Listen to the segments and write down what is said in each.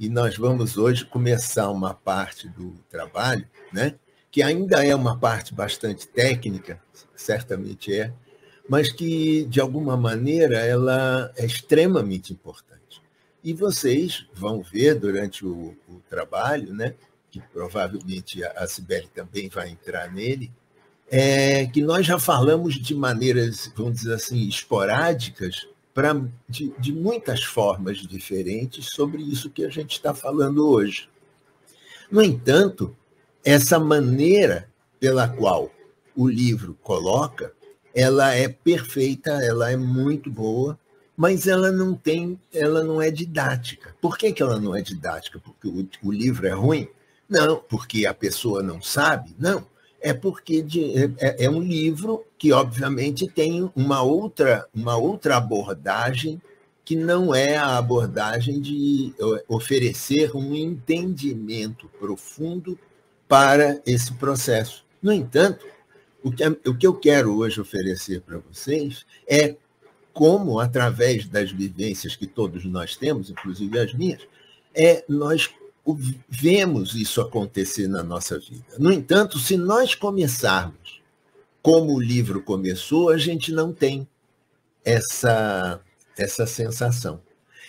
e nós vamos hoje começar uma parte do trabalho, né? que ainda é uma parte bastante técnica, certamente é, mas que, de alguma maneira, ela é extremamente importante. E vocês vão ver durante o, o trabalho, né? que provavelmente a, Sibeli também vai entrar nele, é, que nós já falamos de maneiras, vamos dizer assim, esporádicas, pra, de, de muitas formas diferentes sobre isso que a gente está falando hoje. No entanto, essa maneira pela qual o livro coloca, ela é perfeita, ela é muito boa, mas ela não tem, ela não é didática. Por que, que ela não é didática? Porque o, o livro é ruim? Não, porque a pessoa não sabe? Não, é porque de, é, é, é, um livro que, obviamente, tem uma outra, uma outra abordagem que não é a abordagem de é, oferecer um entendimento profundo para esse processo. No entanto, o que, é, o que eu quero hoje oferecer para vocês é como, através das vivências que todos nós temos, inclusive as minhas, é nós vemos isso acontecer na nossa vida. No entanto, se nós começarmos como o livro começou, a gente não tem essa, essa sensação.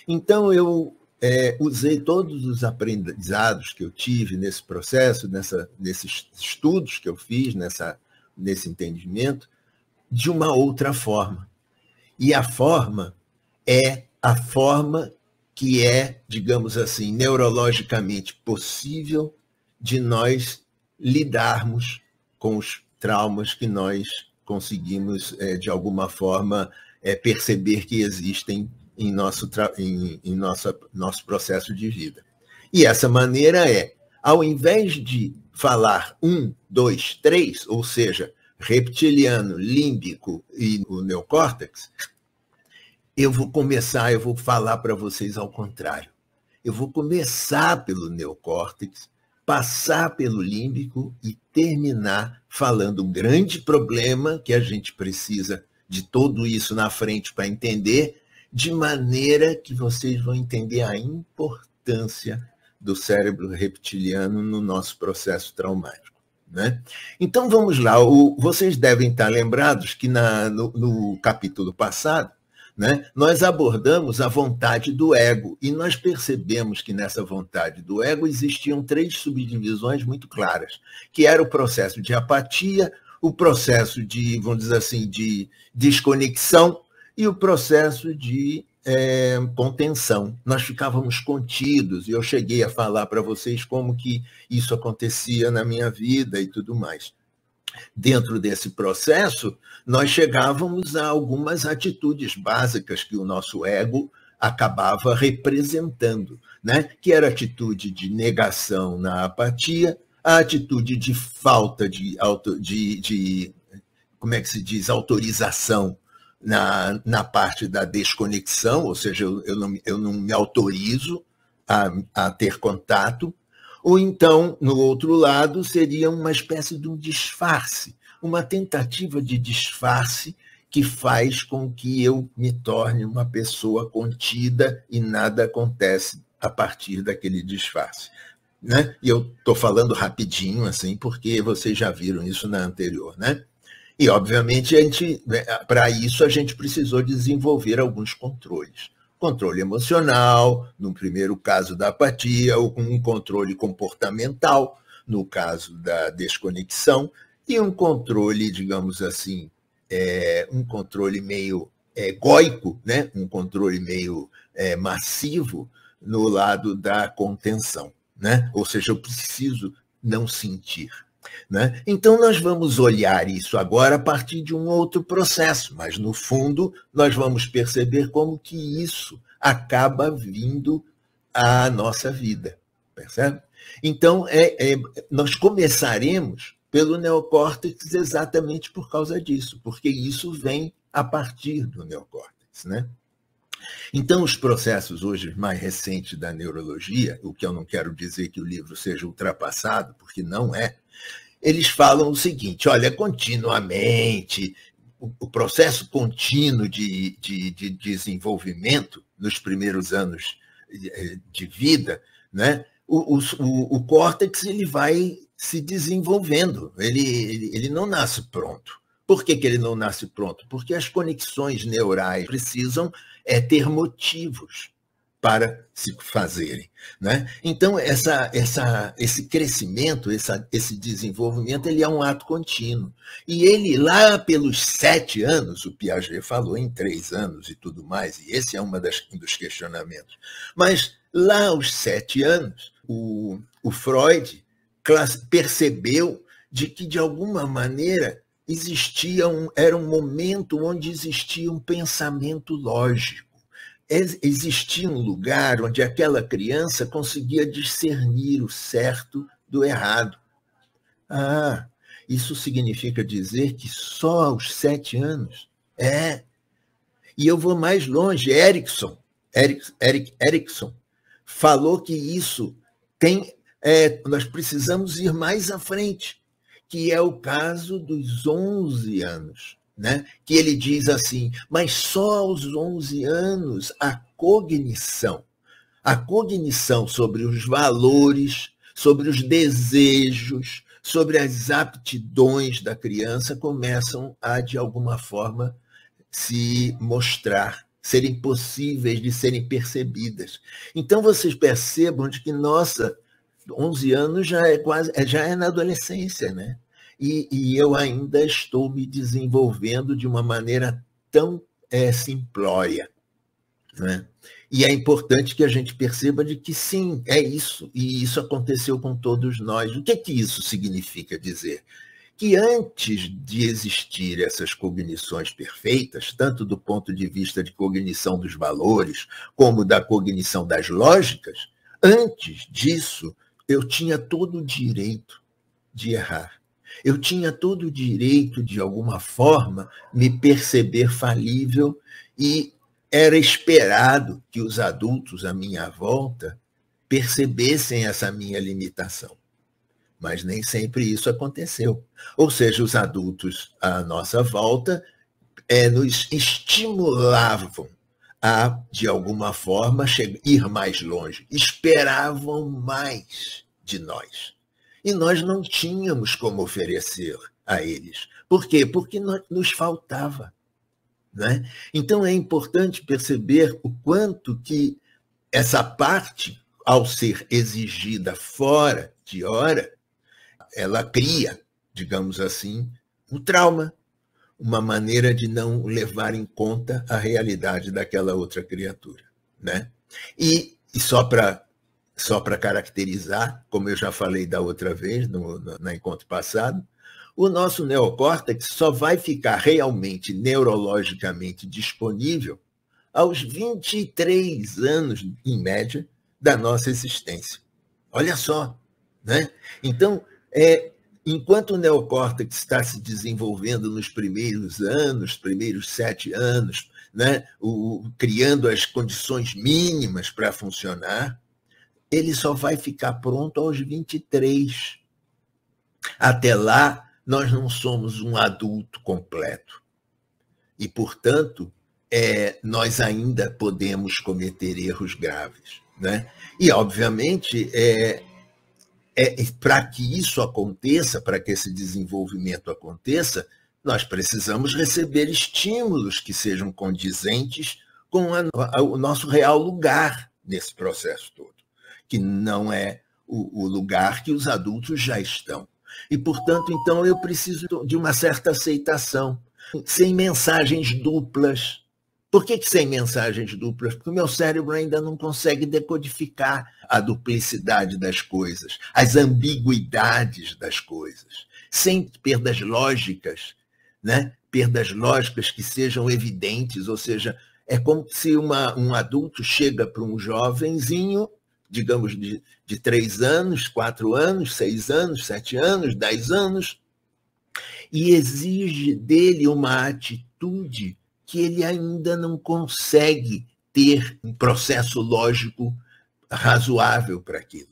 Então, eu é, usei todos os aprendizados que eu tive nesse processo, nessa, nesses estudos que eu fiz, nessa, nesse entendimento, de uma outra forma. E a forma é a forma que é, digamos assim, neurologicamente possível de nós lidarmos com os traumas que nós conseguimos, é, de alguma forma, é, perceber que existem em, nosso, em, em nossa, nosso processo de vida. E essa maneira é, ao invés de falar um, dois, três, ou seja, reptiliano, límbico e o neocórtex, eu vou começar, eu vou falar para vocês ao contrário. Eu vou começar pelo neocórtex, passar pelo límbico e terminar falando um grande problema que a gente precisa de tudo isso na frente para entender, de maneira que vocês vão entender a importância do cérebro reptiliano no nosso processo traumático. Né? Então vamos lá, o, vocês devem estar lembrados que na, no, no capítulo passado né, nós abordamos a vontade do ego e nós percebemos que nessa vontade do ego existiam três subdivisões muito claras, que era o processo de apatia, o processo de, vamos dizer assim, de desconexão e o processo de é, contenção. Nós ficávamos contidos, e eu cheguei a falar para vocês como que isso acontecia na minha vida e tudo mais dentro desse processo, nós chegávamos a algumas atitudes básicas que o nosso ego acabava representando, né? que era a atitude de negação na apatia, a atitude de falta de, auto, de, de como é que se diz, autorização na, na parte da desconexão, ou seja, eu, eu, não, eu não me autorizo a, a ter contato, ou então, no outro lado, seria uma espécie de um disfarce, uma tentativa de disfarce que faz com que eu me torne uma pessoa contida e nada acontece a partir daquele disfarce. Né? E eu estou falando rapidinho, assim, porque vocês já viram isso na anterior, né? E, obviamente, né, para isso a gente precisou desenvolver alguns controles controle emocional, no primeiro caso da apatia, ou com um controle comportamental, no caso da desconexão, e um controle, digamos assim, é, um controle meio egóico, né? um controle meio é, massivo no lado da contenção. Né? Ou seja, eu preciso não sentir, né? Então, nós vamos olhar isso agora a partir de um outro processo, mas, no fundo, nós vamos perceber como que isso acaba vindo à nossa vida. Percebe? Então, é, é, nós começaremos pelo neocórtex exatamente por causa disso, porque isso vem a partir do neocórtex. Né? Então, os processos hoje mais recentes da neurologia, o que eu não quero dizer que o livro seja ultrapassado, porque não é, eles falam o seguinte: olha, continuamente, o processo contínuo de, de, de desenvolvimento nos primeiros anos eh, de vida, né? o, o, o córtex ele vai se desenvolvendo, ele, ele, ele não nasce pronto. Por que, que ele não nasce pronto? Porque as conexões neurais precisam é ter motivos para se fazerem. Né? Então, essa, essa, esse crescimento, essa, esse desenvolvimento, ele é um ato contínuo. E ele, lá pelos sete anos, o Piaget falou em três anos e tudo mais, e esse é uma das, um dos questionamentos, mas lá aos sete anos, o, o Freud percebeu de que, de alguma maneira, existia um, era um momento onde existia um pensamento lógico. Existia um lugar onde aquela criança conseguia discernir o certo do errado. Ah, isso significa dizer que só aos sete anos? É. E eu vou mais longe. Erickson, Eric, Eric Erickson, falou que isso tem. É, nós precisamos ir mais à frente que é o caso dos 11 anos, né? que ele diz assim, mas só aos 11 anos a cognição, a cognição sobre os valores, sobre os desejos, sobre as aptidões da criança começam a, de alguma forma, se mostrar, serem possíveis de serem percebidas. Então vocês percebam de que nossa 11 anos já é quase, é, já é na adolescência, né? E, e eu ainda estou me desenvolvendo de uma maneira tão é, simplória, né? E é importante que a gente perceba de que sim, é isso, e isso aconteceu com todos nós. O que, é que isso significa dizer? Que antes de existir essas cognições perfeitas, tanto do ponto de vista de cognição dos valores, como da cognição das lógicas, antes disso eu tinha todo o direito de errar. Eu tinha todo o direito, de alguma forma, me perceber falível e era esperado que os adultos à minha volta percebessem essa minha limitação. Mas nem sempre isso aconteceu. Ou seja, os adultos à nossa volta é, nos estimulavam a, de alguma forma, ir mais longe. Esperavam mais de nós. E nós não tínhamos como oferecer a eles. Por quê? Porque nos faltava. Né? Então é importante perceber o quanto que essa parte, ao ser exigida fora de hora, ela cria, digamos assim, um trauma, uma maneira de não levar em conta a realidade daquela outra criatura. Né? E, e só para só para caracterizar, como eu já falei da outra vez, no, no, no encontro passado, o nosso neocórtex só vai ficar realmente neurologicamente disponível aos 23 anos, em média, da nossa existência. Olha só. Né? Então, é, enquanto o neocórtex está se desenvolvendo nos primeiros anos, primeiros sete anos, né, o, criando as condições mínimas para funcionar, ele só vai ficar pronto aos 23. Até lá, nós não somos um adulto completo. E, portanto, é, nós ainda podemos cometer erros graves. Né? E, obviamente, é, é, para que isso aconteça, para que esse desenvolvimento aconteça, nós precisamos receber estímulos que sejam condizentes com a, a, o nosso real lugar nesse processo todo, que não é o, o lugar que os adultos já estão. E, portanto, então eu preciso de uma certa aceitação, sem mensagens duplas, por que, que sem mensagens duplas? Porque o meu cérebro ainda não consegue decodificar a duplicidade das coisas, as ambiguidades das coisas, sem perdas lógicas, né? perdas lógicas que sejam evidentes, ou seja, é como se uma, um adulto chega para um jovenzinho, digamos, de, de anos, quatro anos, seis anos, sete anos, dez anos, e exige dele uma atitude que ele ainda não consegue ter um processo lógico razoável para aquilo.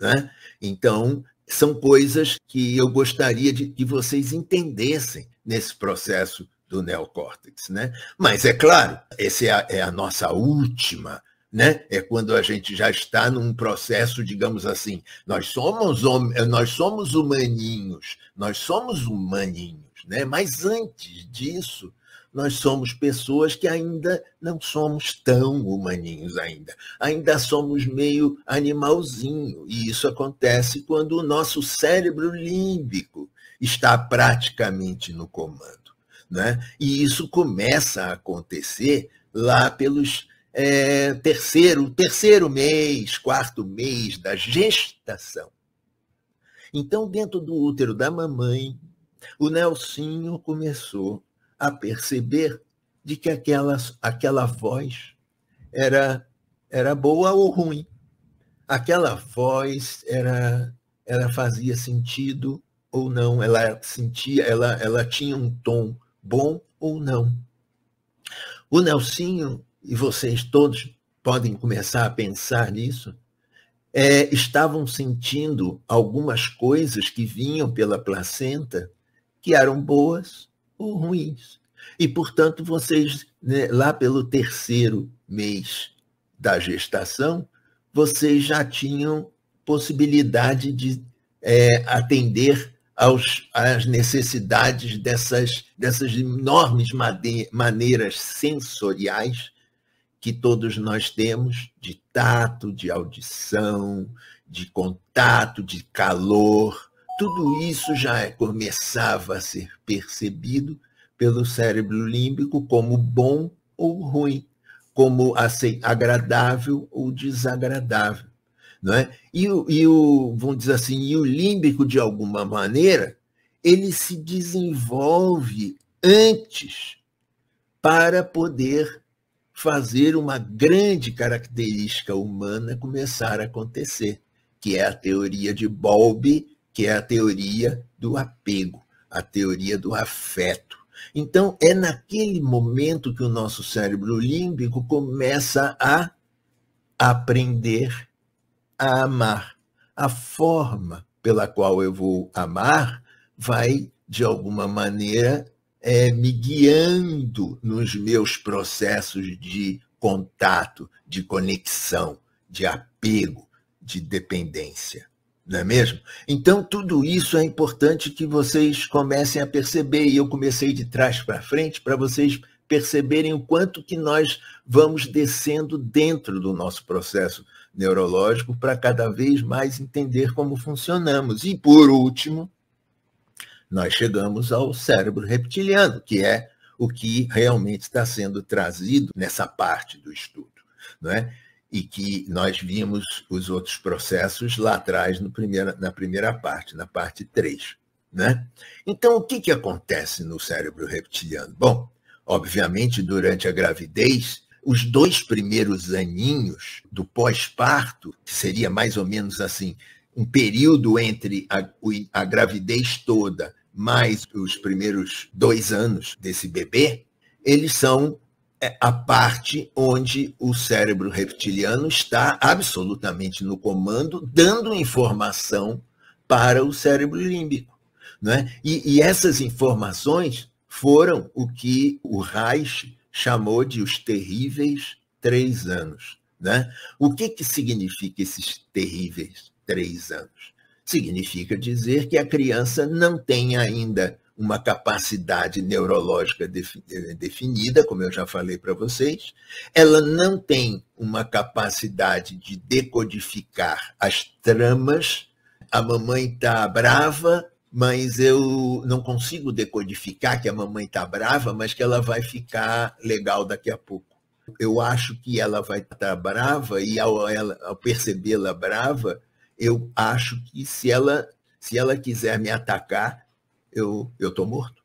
Né? Então, são coisas que eu gostaria de que vocês entendessem nesse processo do neocórtex. Né? Mas, é claro, essa é a, é a nossa última. Né? É quando a gente já está num processo, digamos assim, nós somos, nós somos humaninhos, nós somos humaninhos, né? mas antes disso, nós somos pessoas que ainda não somos tão humaninhos ainda. Ainda somos meio animalzinho. E isso acontece quando o nosso cérebro límbico está praticamente no comando. Né? E isso começa a acontecer lá pelos é, terceiro, terceiro mês, quarto mês da gestação. Então, dentro do útero da mamãe, o Nelsinho começou a perceber de que aquelas, aquela voz era, era boa ou ruim. Aquela voz era, ela fazia sentido ou não, ela sentia, ela, ela tinha um tom bom ou não. O Nelsinho, e vocês todos podem começar a pensar nisso, é, estavam sentindo algumas coisas que vinham pela placenta que eram boas ou ruins. E, portanto, vocês, né, lá pelo terceiro mês da gestação, vocês já tinham possibilidade de é, atender aos, às necessidades dessas, dessas enormes maneiras sensoriais que todos nós temos de tato, de audição, de contato, de calor, tudo isso já começava a ser percebido pelo cérebro límbico como bom ou ruim, como assim, agradável ou desagradável. Não é? e, o, e o, vamos dizer assim, e o límbico, de alguma maneira, ele se desenvolve antes para poder fazer uma grande característica humana começar a acontecer, que é a teoria de Bowlby, que é a teoria do apego, a teoria do afeto. Então, é naquele momento que o nosso cérebro límbico começa a aprender a amar. A forma pela qual eu vou amar vai, de alguma maneira, é, me guiando nos meus processos de contato, de conexão, de apego, de dependência não é mesmo? Então, tudo isso é importante que vocês comecem a perceber, e eu comecei de trás para frente para vocês perceberem o quanto que nós vamos descendo dentro do nosso processo neurológico para cada vez mais entender como funcionamos. E, por último, nós chegamos ao cérebro reptiliano, que é o que realmente está sendo trazido nessa parte do estudo. Não é? e que nós vimos os outros processos lá atrás primeira, na primeira parte, na parte 3. Né? Então, o que, que acontece no cérebro reptiliano? Bom, obviamente, durante a gravidez, os dois primeiros aninhos do pós-parto, que seria mais ou menos assim, um período entre a, a gravidez toda mais os primeiros dois anos desse bebê, eles são é a parte onde o cérebro reptiliano está absolutamente no comando, dando informação para o cérebro límbico. Né? E, e essas informações foram o que o Reich chamou de os terríveis três anos. Né? O que, que significa esses terríveis três anos? Significa dizer que a criança não tem ainda uma capacidade neurológica eh, definida, como eu já falei para vocês, ela não tem uma capacidade de decodificar as tramas. A mamãe está brava, mas eu não consigo decodificar que a mamãe está brava, mas que ela vai ficar legal daqui a pouco. Eu acho que ela vai estar tá brava e ao, ao percebê-la brava, eu acho que se ela se ela quiser me atacar, eu estou morto.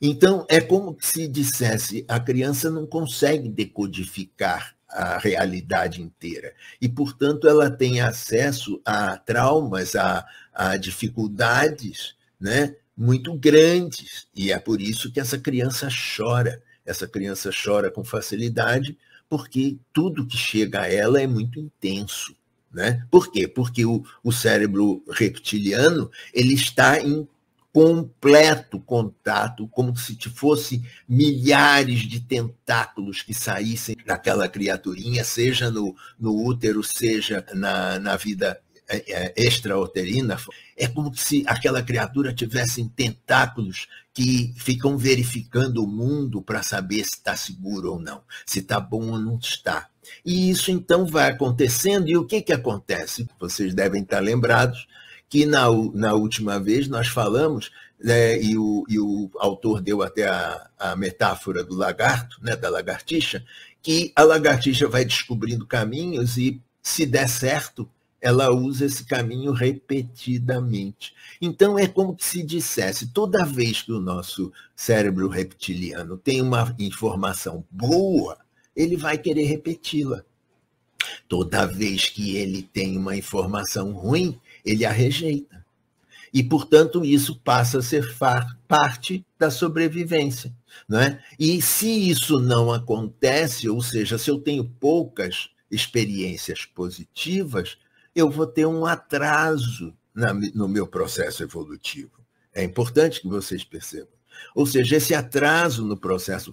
Então, é como se dissesse: a criança não consegue decodificar a realidade inteira. E, portanto, ela tem acesso a traumas, a, a dificuldades né, muito grandes. E é por isso que essa criança chora. Essa criança chora com facilidade, porque tudo que chega a ela é muito intenso. Né? Por quê? Porque o, o cérebro reptiliano ele está em completo contato, como se fosse milhares de tentáculos que saíssem daquela criaturinha, seja no, no útero, seja na, na vida é, é, extrauterina, é como se aquela criatura tivesse tentáculos que ficam verificando o mundo para saber se está seguro ou não, se está bom ou não está. E isso então vai acontecendo, e o que, que acontece? Vocês devem estar tá lembrados que na, na última vez nós falamos, né, e, o, e o autor deu até a, a metáfora do lagarto, né, da lagartixa, que a lagartixa vai descobrindo caminhos e, se der certo, ela usa esse caminho repetidamente. Então, é como se dissesse: toda vez que o nosso cérebro reptiliano tem uma informação boa, ele vai querer repeti-la. Toda vez que ele tem uma informação ruim, ele a rejeita. E, portanto, isso passa a ser parte da sobrevivência. Não é? E se isso não acontece, ou seja, se eu tenho poucas experiências positivas, eu vou ter um atraso na, no meu processo evolutivo. É importante que vocês percebam. Ou seja, esse atraso no processo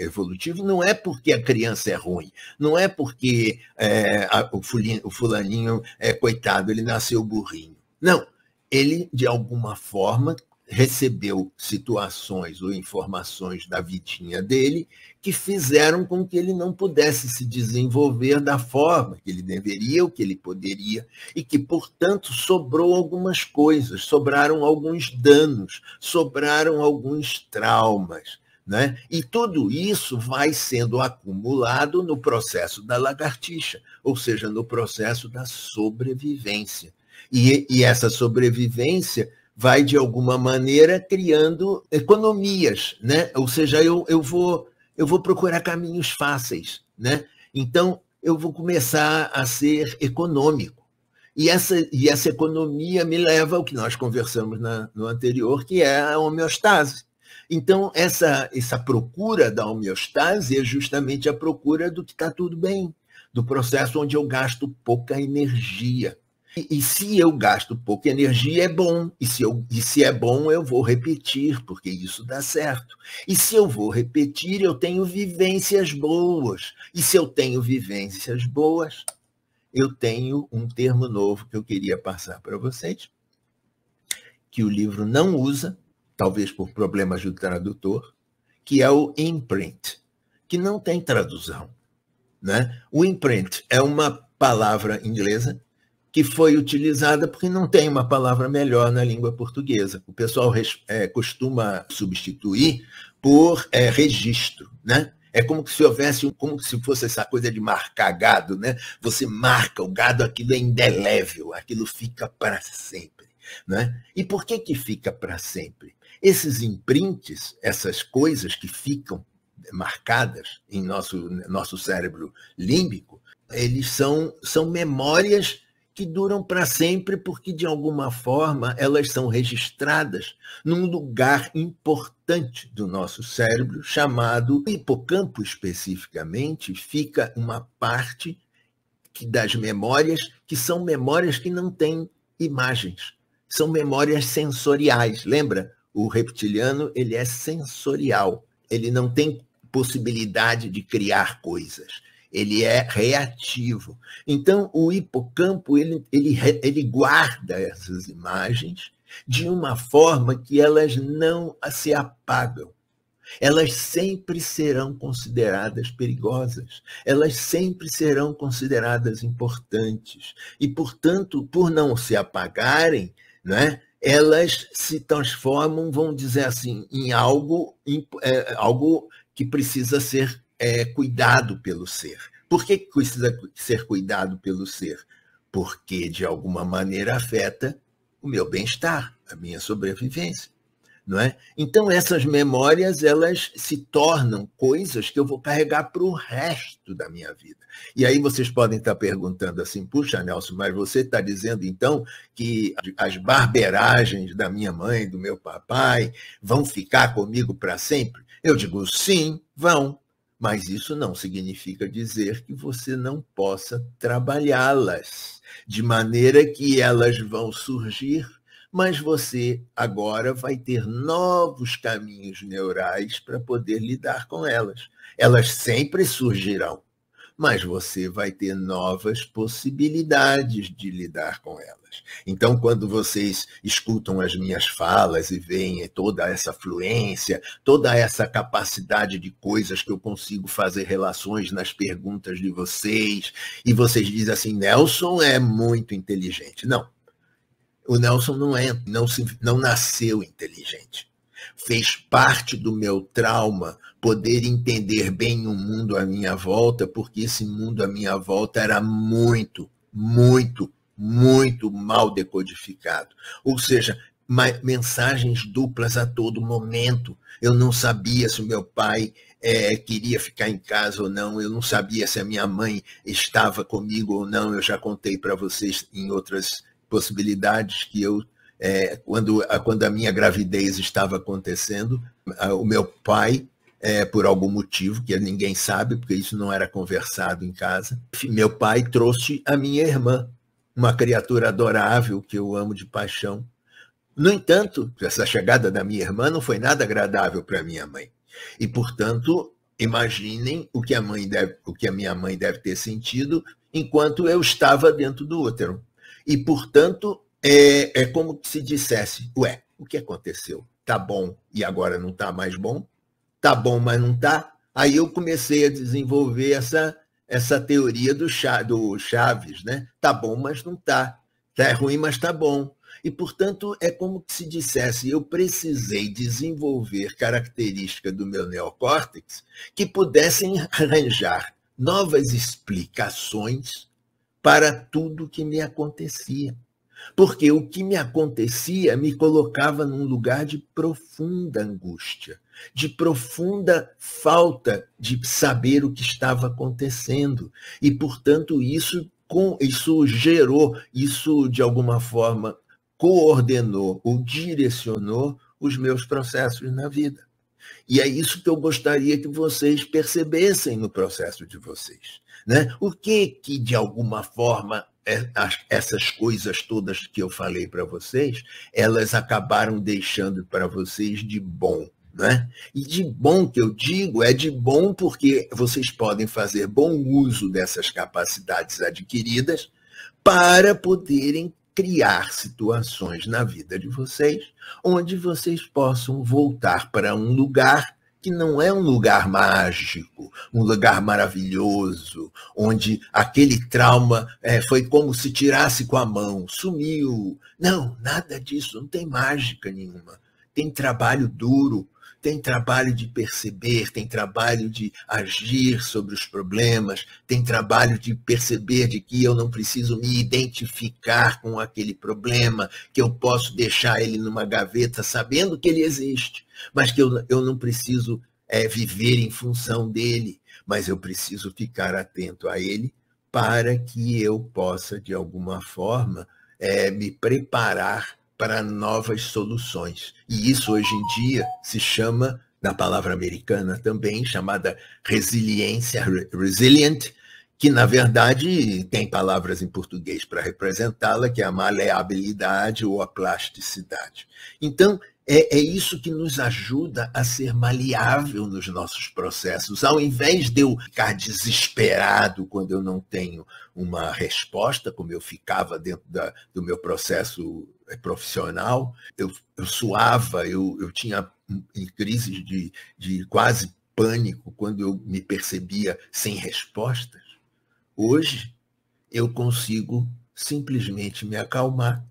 evolutivo não é porque a criança é ruim, não é porque é, a, o, fulinho, o fulaninho é coitado, ele nasceu burrinho. Não, ele, de alguma forma, recebeu situações ou informações da vitinha dele que fizeram com que ele não pudesse se desenvolver da forma que ele deveria, o que ele poderia, e que, portanto, sobrou algumas coisas, sobraram alguns danos, sobraram alguns traumas. Né? E tudo isso vai sendo acumulado no processo da lagartixa, ou seja, no processo da sobrevivência. e, e essa sobrevivência vai, de alguma maneira, criando economias, né? Ou seja, eu, eu, vou, eu vou procurar caminhos fáceis, né? Então, eu vou começar a ser econômico. E essa, e essa economia me leva ao que nós conversamos na, no anterior, que é a homeostase. Então, essa, essa procura da homeostase é justamente a procura do que está tudo bem, do processo onde eu gasto pouca energia. E, e, se eu gasto pouca energia, é bom. E se, eu, e se é bom, eu vou repetir, porque isso dá certo. E se eu vou repetir, eu tenho vivências boas. E se eu tenho vivências boas, eu tenho um termo novo que eu queria passar para vocês, que o livro não usa, talvez por problemas do tradutor, que é o imprint, que não tem tradução. Né? O imprint é uma palavra inglesa que foi utilizada porque não tem uma palavra melhor na língua portuguesa. O pessoal é, costuma substituir por é, registro, né? É como se houvesse, como se fosse essa coisa de marcar gado, né? Você marca o gado, aquilo é indelével, aquilo fica para sempre, né? E por que que fica para sempre? Esses imprints, essas coisas que ficam marcadas em nosso nosso cérebro límbico, eles são são memórias que duram para sempre porque, de alguma forma, elas são registradas num lugar importante do nosso cérebro, chamado hipocampo especificamente, fica uma parte que, das memórias que são memórias que não têm imagens, são memórias sensoriais. Lembra? O reptiliano ele é sensorial, ele não tem possibilidade de criar coisas ele é reativo. Então, o hipocampo ele, ele, ele guarda essas imagens de uma forma que elas não se apagam. Elas sempre serão consideradas perigosas, elas sempre serão consideradas importantes. E, portanto, por não se apagarem, né, elas se transformam, vão dizer assim, em algo, em, é, algo que precisa ser é, cuidado pelo ser. Por que precisa ser cuidado pelo ser? Porque, de alguma maneira, afeta o meu bem-estar, a minha sobrevivência. Não é? Então, essas memórias elas se tornam coisas que eu vou carregar para o resto da minha vida. E aí vocês podem estar perguntando assim: puxa, Nelson, mas você está dizendo então que as barberagens da minha mãe, do meu papai, vão ficar comigo para sempre? Eu digo: sim, vão, mas isso não significa dizer que você não possa trabalhá-las, de maneira que elas vão surgir, mas você agora vai ter novos caminhos neurais para poder lidar com elas. Elas sempre surgirão mas você vai ter novas possibilidades de lidar com elas. Então, quando vocês escutam as minhas falas e veem toda essa fluência, toda essa capacidade de coisas que eu consigo fazer relações nas perguntas de vocês, e vocês dizem assim: Nelson é muito inteligente. Não. O Nelson não é, não, se, não nasceu inteligente. Fez parte do meu trauma poder entender bem o mundo à minha volta, porque esse mundo à minha volta era muito, muito, muito mal decodificado. Ou seja, mensagens duplas a todo momento. Eu não sabia se o meu pai é, queria ficar em casa ou não, eu não sabia se a minha mãe estava comigo ou não. Eu já contei para vocês em outras possibilidades que eu, é, quando, a, quando a minha gravidez estava acontecendo, o meu pai é, por algum motivo que ninguém sabe, porque isso não era conversado em casa. Meu pai trouxe a minha irmã, uma criatura adorável que eu amo de paixão. No entanto, essa chegada da minha irmã não foi nada agradável para minha mãe. E, portanto, imaginem o que a mãe deve, o que a minha mãe deve ter sentido enquanto eu estava dentro do útero. E, portanto, é, é como se dissesse: ué, o que aconteceu? Tá bom e agora não tá mais bom? tá bom, mas não tá. Aí eu comecei a desenvolver essa essa teoria do, do Chaves, né? Tá bom, mas não tá. Tá é ruim, mas tá bom. E, portanto, é como se dissesse, eu precisei desenvolver características do meu neocórtex que pudessem arranjar novas explicações para tudo que me acontecia. Porque o que me acontecia me colocava num lugar de profunda angústia de profunda falta de saber o que estava acontecendo. E, portanto, isso, com, isso gerou, isso de alguma forma coordenou ou direcionou os meus processos na vida. E é isso que eu gostaria que vocês percebessem no processo de vocês. Né? O que que, de alguma forma, é, essas coisas todas que eu falei para vocês, elas acabaram deixando para vocês de bom? Né? E de bom que eu digo é de bom porque vocês podem fazer bom uso dessas capacidades adquiridas para poderem criar situações na vida de vocês onde vocês possam voltar para um lugar que não é um lugar mágico, um lugar maravilhoso, onde aquele trauma é, foi como se tirasse com a mão, sumiu. Não, nada disso, não tem mágica nenhuma. Tem trabalho duro, tem trabalho de perceber, tem trabalho de agir sobre os problemas, tem trabalho de perceber de que eu não preciso me identificar com aquele problema, que eu posso deixar ele numa gaveta sabendo que ele existe, mas que eu, eu não preciso é, viver em função dele, mas eu preciso ficar atento a ele para que eu possa, de alguma forma, é, me preparar para novas soluções. E isso hoje em dia se chama, na palavra americana também, chamada resiliência, resilient, que na verdade tem palavras em português para representá-la, que é a maleabilidade ou a plasticidade. Então, é, é, isso que nos ajuda a ser maleável nos nossos processos. Ao invés de eu ficar desesperado quando eu não tenho uma resposta, como eu ficava dentro da, do meu processo eh, profissional, eu, eu suava, eu, eu tinha hum, em crises de, de quase pânico quando eu me percebia sem respostas. Hoje, eu consigo simplesmente me acalmar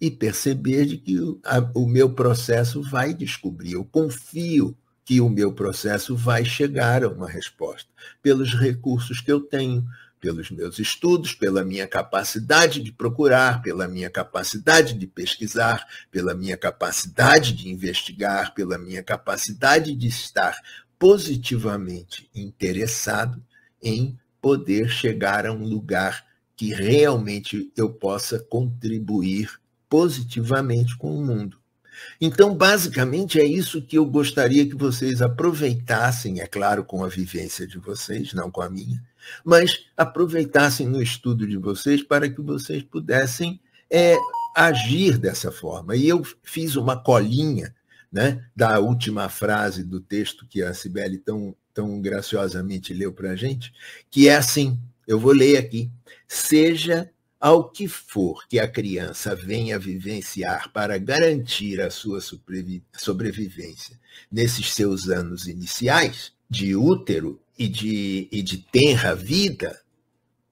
e perceber de que o, a, o meu processo vai descobrir. Eu confio que o meu processo vai chegar a uma resposta pelos recursos que eu tenho, pelos meus estudos, pela minha capacidade de procurar, pela minha capacidade de pesquisar, pela minha capacidade de investigar, pela minha capacidade de estar positivamente interessado em poder chegar a um lugar que realmente eu possa contribuir positivamente com o mundo. Então, basicamente, é isso que eu gostaria que vocês aproveitassem, é claro, com a vivência de vocês, não com a minha, mas aproveitassem no estudo de vocês para que vocês pudessem é, agir dessa forma. E eu fiz uma colinha né, da última frase do texto que a Cibele tão, tão graciosamente leu para a gente, que é assim: eu vou ler aqui. Seja ao que for que a criança venha vivenciar para garantir a sua sobrevivência nesses seus anos iniciais, de útero e de, e de tenra vida,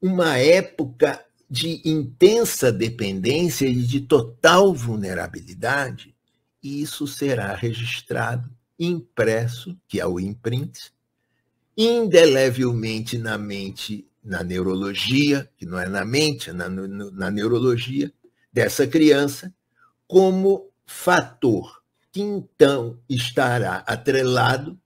uma época de intensa dependência e de total vulnerabilidade, e isso será registrado, impresso, que é o imprint, indelevelmente na mente na neurologia, que não é na mente, é na, na neurologia dessa criança, como fator que então estará atrelado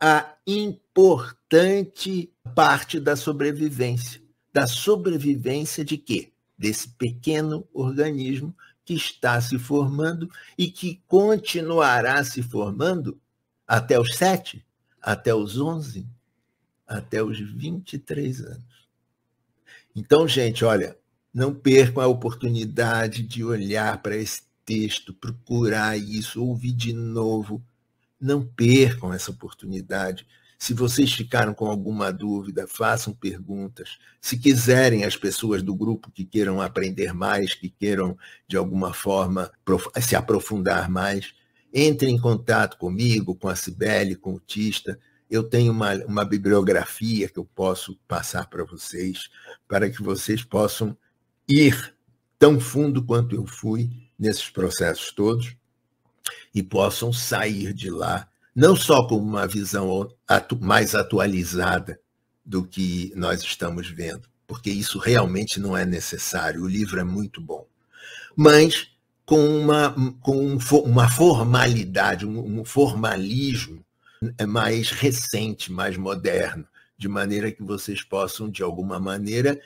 à importante parte da sobrevivência. Da sobrevivência de quê? Desse pequeno organismo que está se formando e que continuará se formando até os sete, até os onze, até os 23 anos. Então, gente, olha, não percam a oportunidade de olhar para esse texto, procurar isso, ouvir de novo. Não percam essa oportunidade. Se vocês ficaram com alguma dúvida, façam perguntas. Se quiserem as pessoas do grupo que queiram aprender mais, que queiram, de alguma forma, se aprofundar mais, entrem em contato comigo, com a Cibele, com o Tista eu tenho uma, uma bibliografia que eu posso passar para vocês, para que vocês possam ir tão fundo quanto eu fui nesses processos todos e possam sair de lá não só com uma visão atu mais atualizada do que nós estamos vendo, porque isso realmente não é necessário, o livro é muito bom, mas com uma, com um, uma formalidade, um, um formalismo é mais recente, mais moderno, de maneira que vocês possam, de alguma maneira,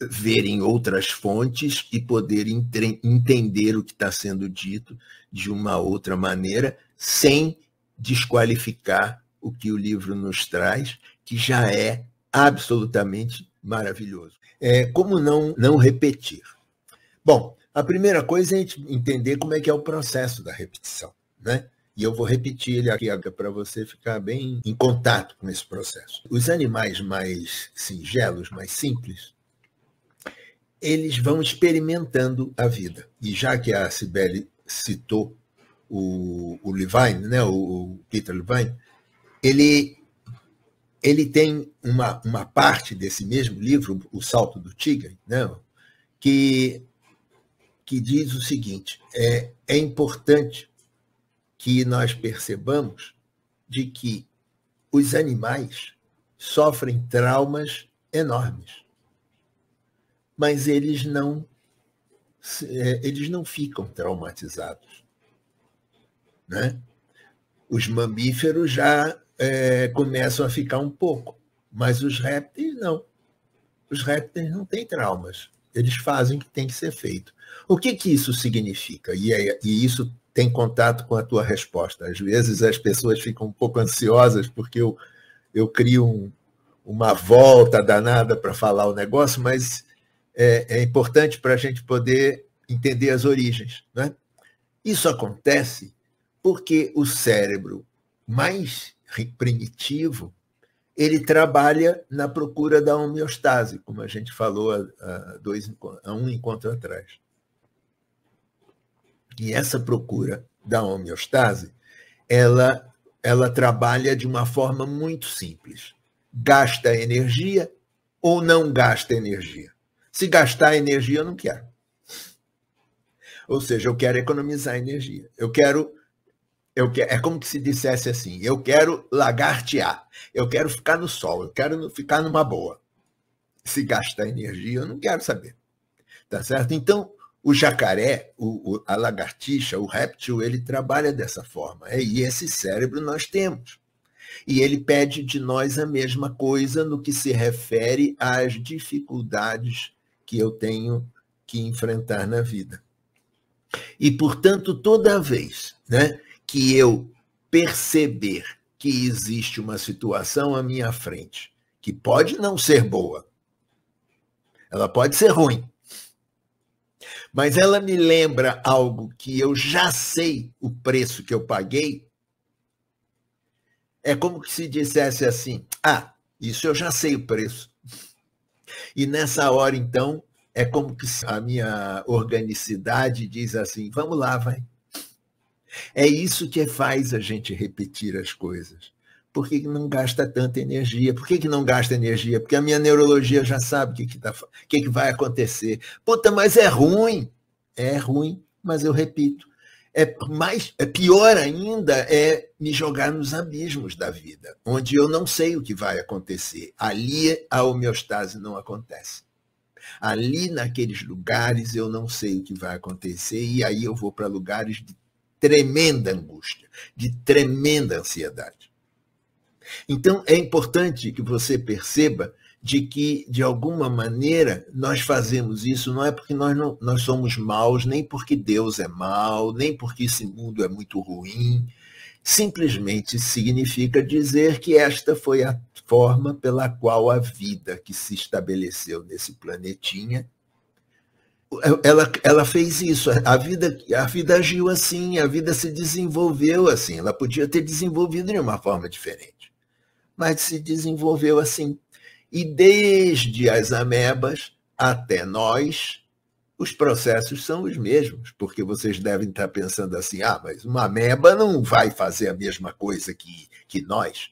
verem outras fontes e poderem entender o que está sendo dito de uma outra maneira, sem desqualificar o que o livro nos traz, que já é absolutamente maravilhoso. É, como não, não repetir? Bom, a primeira coisa é a gente entender como é que é o processo da repetição. Né? E eu vou repetir ele aqui para você ficar bem em contato com esse processo. Os animais mais singelos, mais simples, eles vão experimentando a vida. E já que a Cibele citou o, o Levine, né, o Peter Levine, ele, ele tem uma, uma parte desse mesmo livro, O Salto do Tigre, né, que, que diz o seguinte: é, é importante que nós percebamos de que os animais sofrem traumas enormes, mas eles não é, eles não ficam traumatizados, né? Os mamíferos já é, começam a ficar um pouco, mas os répteis não. Os répteis não têm traumas, eles fazem o que tem que ser feito. O que, que isso significa? E, é, e isso tem contato com a tua resposta. Às vezes as pessoas ficam um pouco ansiosas porque eu, eu crio um, uma volta danada para falar o negócio, mas é, é importante para a gente poder entender as origens. Né? Isso acontece porque o cérebro mais primitivo ele trabalha na procura da homeostase, como a gente falou há, dois, há um encontro atrás. E essa procura da homeostase, ela, ela trabalha de uma forma muito simples. Gasta energia ou não gasta energia? Se gastar energia, eu não quero. Ou seja, eu quero economizar energia. Eu quero eu quero, é como se dissesse assim: eu quero lagartear, eu quero ficar no sol, eu quero ficar numa boa. Se gastar energia, eu não quero saber. Tá certo? Então, o jacaré, o, o, a lagartixa, o réptil, ele trabalha dessa forma. É, e esse cérebro nós temos. E ele pede de nós a mesma coisa no que se refere às dificuldades que eu tenho que enfrentar na vida. E, portanto, toda vez né, que eu perceber que existe uma situação à minha frente que pode não ser boa, ela pode ser ruim, mas ela me lembra algo que eu já sei o preço que eu paguei. É como se dissesse assim: ah, isso eu já sei o preço. E nessa hora, então, é como que a minha organicidade diz assim: vamos lá, vai. É isso que faz a gente repetir as coisas por que não gasta tanta energia? Por que, que não gasta energia? Porque a minha neurologia já sabe o que, que, tá, que, que vai acontecer. Puta, mas é ruim. É ruim, mas eu repito. É, mais, é pior ainda é me jogar nos abismos da vida, onde eu não sei o que vai acontecer. Ali a homeostase não acontece. Ali naqueles lugares eu não sei o que vai acontecer, e aí eu vou para lugares de tremenda angústia, de tremenda ansiedade. Então, é importante que você perceba de que, de alguma maneira, nós fazemos isso não é porque nós, não, nós somos maus, nem porque Deus é mau, nem porque esse mundo é muito ruim. Simplesmente significa dizer que esta foi a forma pela qual a vida que se estabeleceu nesse planetinha ela, ela fez isso, a vida, a vida agiu assim, a vida se desenvolveu assim, ela podia ter desenvolvido de uma forma diferente mas se desenvolveu assim. E desde as amebas até nós, os processos são os mesmos, porque vocês devem estar pensando assim: ah, mas uma ameba não vai fazer a mesma coisa que, que nós.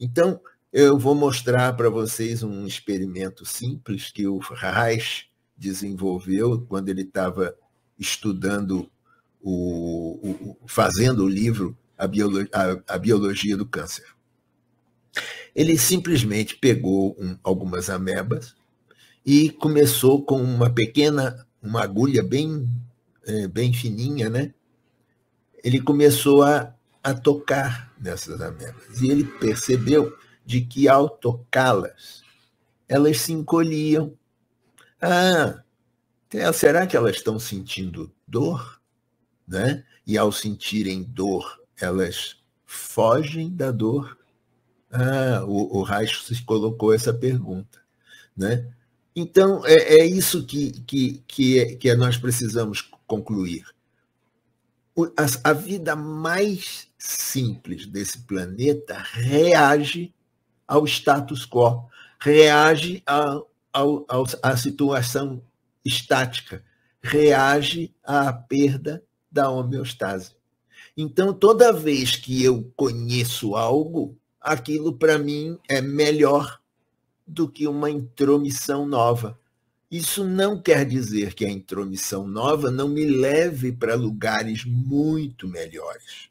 Então, eu vou mostrar para vocês um experimento simples que o Reich desenvolveu quando ele estava estudando, o, o, fazendo o livro a, Biolo a, a Biologia do Câncer. Ele simplesmente pegou um, algumas amebas e começou com uma pequena, uma agulha bem, é, bem fininha, né? Ele começou a, a tocar nessas amebas e ele percebeu de que ao tocá-las, elas se encolhiam. Ah, é, será que elas estão sentindo dor? Né? E ao sentirem dor, elas fogem da dor. Ah, o, o Reich colocou essa pergunta. Né? Então, é, é isso que, que, que, é, que é, nós precisamos concluir. O, a, a vida mais simples desse planeta reage ao status quo, reage à a, a, a, situação estática, reage à perda da homeostase. Então, toda vez que eu conheço algo, aquilo para mim é melhor do que uma intromissão nova. Isso não quer dizer que a intromissão nova não me leve para lugares muito melhores,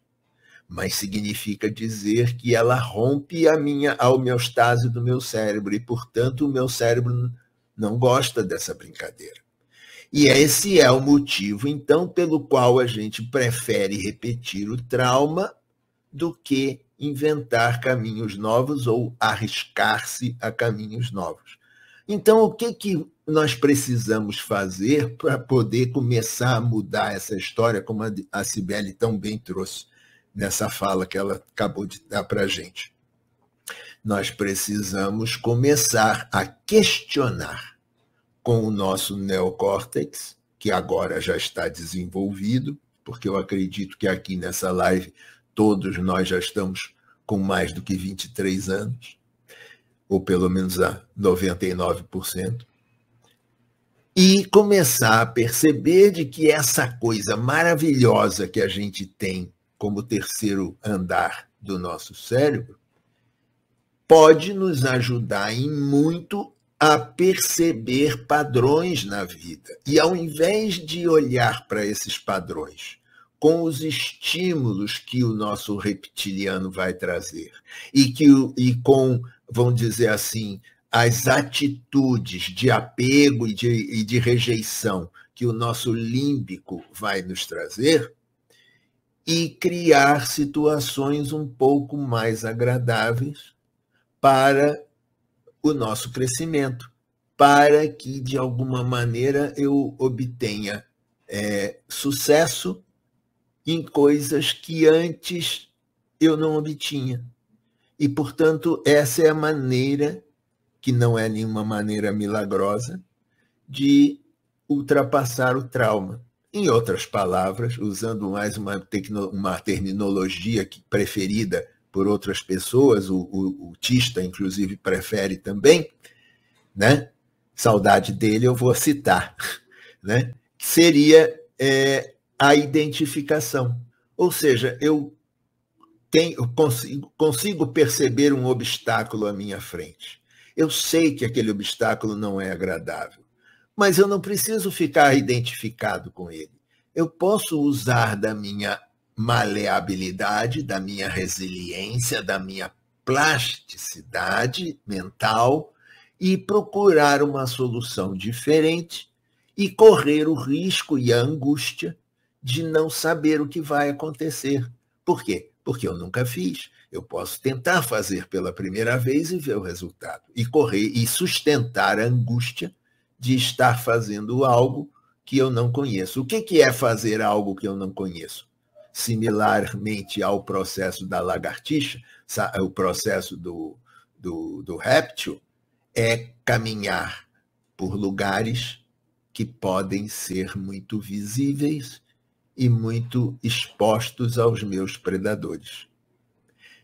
mas significa dizer que ela rompe a minha a homeostase do meu cérebro e, portanto, o meu cérebro não gosta dessa brincadeira. E esse é o motivo, então, pelo qual a gente prefere repetir o trauma do que inventar caminhos novos ou arriscar-se a caminhos novos. Então, o que, que nós precisamos fazer para poder começar a mudar essa história, como a Cibele tão bem trouxe nessa fala que ela acabou de dar para a gente? Nós precisamos começar a questionar com o nosso neocórtex, que agora já está desenvolvido, porque eu acredito que aqui nessa live todos nós já estamos com mais do que 23 anos, ou pelo menos a 99%, e começar a perceber de que essa coisa maravilhosa que a gente tem como terceiro andar do nosso cérebro pode nos ajudar em muito a perceber padrões na vida. E ao invés de olhar para esses padrões com os estímulos que o nosso reptiliano vai trazer e que e com vamos dizer assim as atitudes de apego e de, e de rejeição que o nosso límbico vai nos trazer e criar situações um pouco mais agradáveis para o nosso crescimento, para que de alguma maneira eu obtenha é, sucesso em coisas que antes eu não obtinha. E, portanto, essa é a maneira, que não é nenhuma maneira milagrosa, de ultrapassar o trauma. Em outras palavras, usando mais uma, uma terminologia preferida por outras pessoas, o, o, o Tista, inclusive, prefere também, né? saudade dele eu vou citar, né? que seria é, a identificação. Ou seja, eu tenho, consigo, consigo perceber um obstáculo à minha frente. Eu sei que aquele obstáculo não é agradável, mas eu não preciso ficar identificado com ele. Eu posso usar da minha maleabilidade, da minha resiliência, da minha plasticidade mental e procurar uma solução diferente e correr o risco e a angústia de não saber o que vai acontecer. Por quê? Porque eu nunca fiz. Eu posso tentar fazer pela primeira vez e ver o resultado. E correr e sustentar a angústia de estar fazendo algo que eu não conheço. O que, que é fazer algo que eu não conheço? Similarmente ao processo da lagartixa, o processo do, do, do réptil, é caminhar por lugares que podem ser muito visíveis e muito expostos aos meus predadores.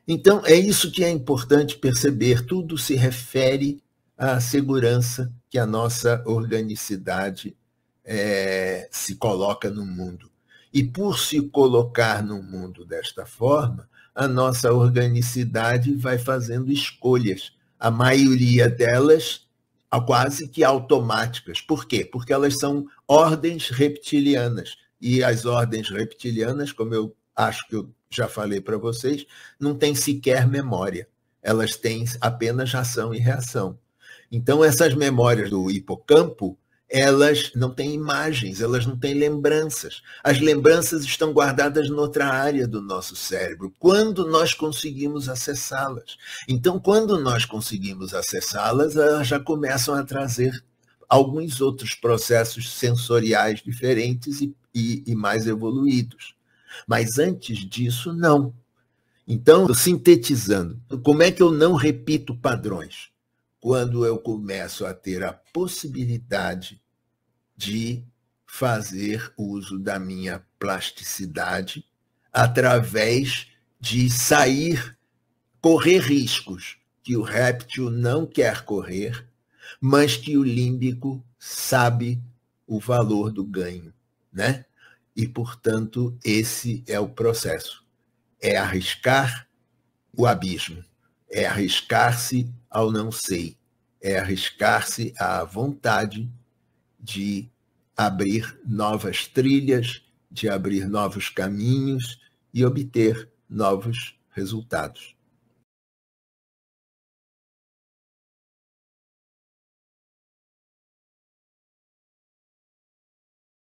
Então, é isso que é importante perceber. Tudo se refere à segurança que a nossa organicidade é, se coloca no mundo. E por se colocar no mundo desta forma, a nossa organicidade vai fazendo escolhas, a maioria delas quase que automáticas. Por quê? Porque elas são ordens reptilianas, e as ordens reptilianas, como eu acho que eu já falei para vocês, não têm sequer memória. Elas têm apenas ação e reação. Então, essas memórias do hipocampo, elas não têm imagens, elas não têm lembranças. As lembranças estão guardadas noutra área do nosso cérebro, quando nós conseguimos acessá-las. Então, quando nós conseguimos acessá-las, elas já começam a trazer alguns outros processos sensoriais diferentes e e, e mais evoluídos. Mas antes disso, não. Então, sintetizando, como é que eu não repito padrões? Quando eu começo a ter a possibilidade de fazer uso da minha plasticidade através de sair, correr riscos que o réptil não quer correr, mas que o límbico sabe o valor do ganho né? E, portanto, esse é o processo. É arriscar o abismo, é arriscar-se ao não sei, é arriscar-se à vontade de abrir novas trilhas, de abrir novos caminhos e obter novos resultados.